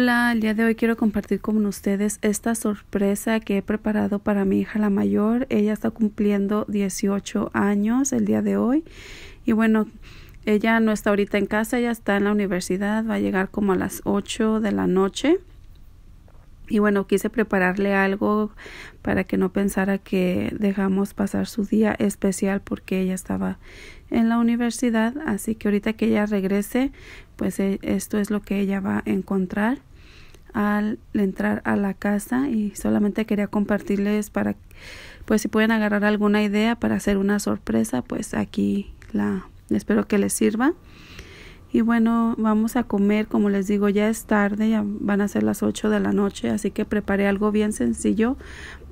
Hola, el día de hoy quiero compartir con ustedes esta sorpresa que he preparado para mi hija la mayor. Ella está cumpliendo 18 años el día de hoy y bueno, ella no está ahorita en casa, ya está en la universidad, va a llegar como a las 8 de la noche. Y bueno, quise prepararle algo para que no pensara que dejamos pasar su día especial porque ella estaba en la universidad. Así que ahorita que ella regrese, pues eh, esto es lo que ella va a encontrar al entrar a la casa y solamente quería compartirles para pues si pueden agarrar alguna idea para hacer una sorpresa pues aquí la espero que les sirva y bueno vamos a comer como les digo ya es tarde ya van a ser las 8 de la noche así que preparé algo bien sencillo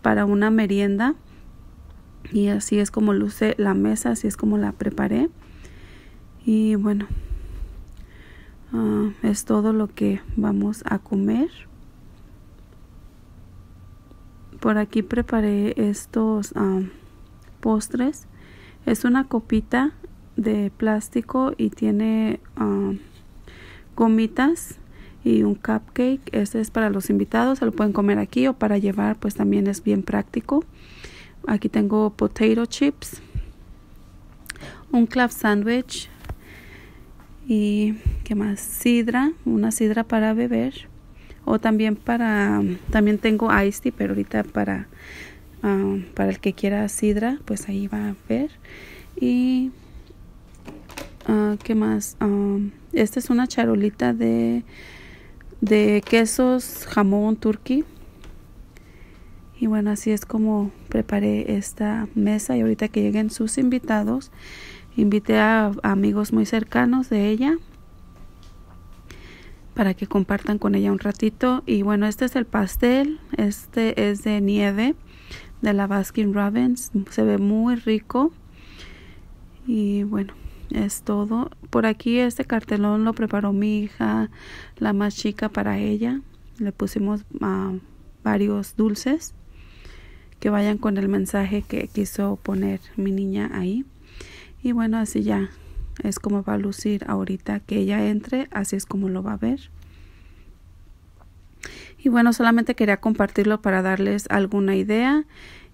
para una merienda y así es como luce la mesa así es como la preparé y bueno Ah, es todo lo que vamos a comer. Por aquí preparé estos ah, postres. Es una copita de plástico y tiene comitas ah, gomitas y un cupcake. Este es para los invitados, se lo pueden comer aquí o para llevar, pues también es bien práctico. Aquí tengo potato chips, un club sandwich, y qué más sidra una sidra para beber o también para también tengo iced tea pero ahorita para ah, para el que quiera sidra pues ahí va a ver y ah, qué más ah, esta es una charolita de de quesos jamón turkey y bueno así es como preparé esta mesa y ahorita que lleguen sus invitados Invité a amigos muy cercanos de ella para que compartan con ella un ratito. Y bueno, este es el pastel, este es de nieve de la Baskin Robbins, se ve muy rico. Y bueno, es todo. Por aquí este cartelón lo preparó mi hija, la más chica para ella. Le pusimos ah, varios dulces que vayan con el mensaje que quiso poner mi niña ahí. Y bueno, así ya es como va a lucir ahorita que ella entre, así es como lo va a ver. Y bueno, solamente quería compartirlo para darles alguna idea.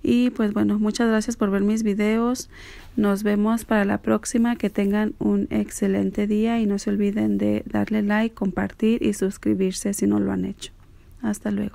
Y pues bueno, muchas gracias por ver mis videos. Nos vemos para la próxima. Que tengan un excelente día y no se olviden de darle like, compartir y suscribirse si no lo han hecho. Hasta luego.